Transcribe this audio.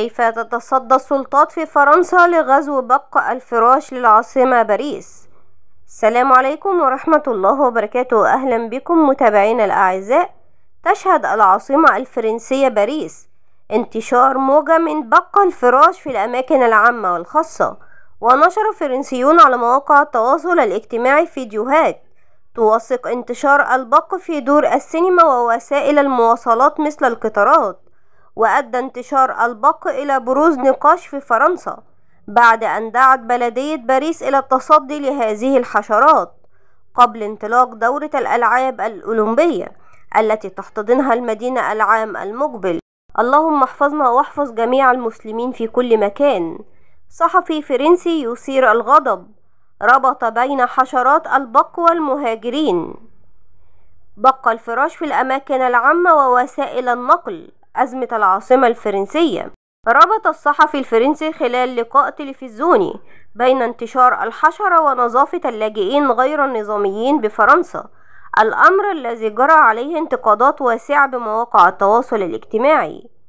كيف تتصدى السلطات في فرنسا لغزو بق الفراش للعاصمة باريس السلام عليكم ورحمة الله وبركاته أهلا بكم متابعينا الأعزاء تشهد العاصمة الفرنسية باريس انتشار موجة من بق الفراش في الأماكن العامة والخاصة ونشر فرنسيون على مواقع التواصل الاجتماعي فيديوهات توثق انتشار البق في دور السينما ووسائل المواصلات مثل القطارات وأدى انتشار البق إلى بروز نقاش في فرنسا بعد أن دعت بلدية باريس إلى التصدي لهذه الحشرات قبل انطلاق دورة الألعاب الأولمبية التي تحتضنها المدينة العام المقبل اللهم احفظنا واحفظ جميع المسلمين في كل مكان صحفي فرنسي يثير الغضب ربط بين حشرات البق والمهاجرين بق الفراش في الأماكن العامة ووسائل النقل أزمة العاصمة الفرنسية ربط الصحفي الفرنسي خلال لقاء تلفزيوني بين انتشار الحشرة ونظافة اللاجئين غير النظاميين بفرنسا الأمر الذي جرى عليه انتقادات واسعة بمواقع التواصل الاجتماعي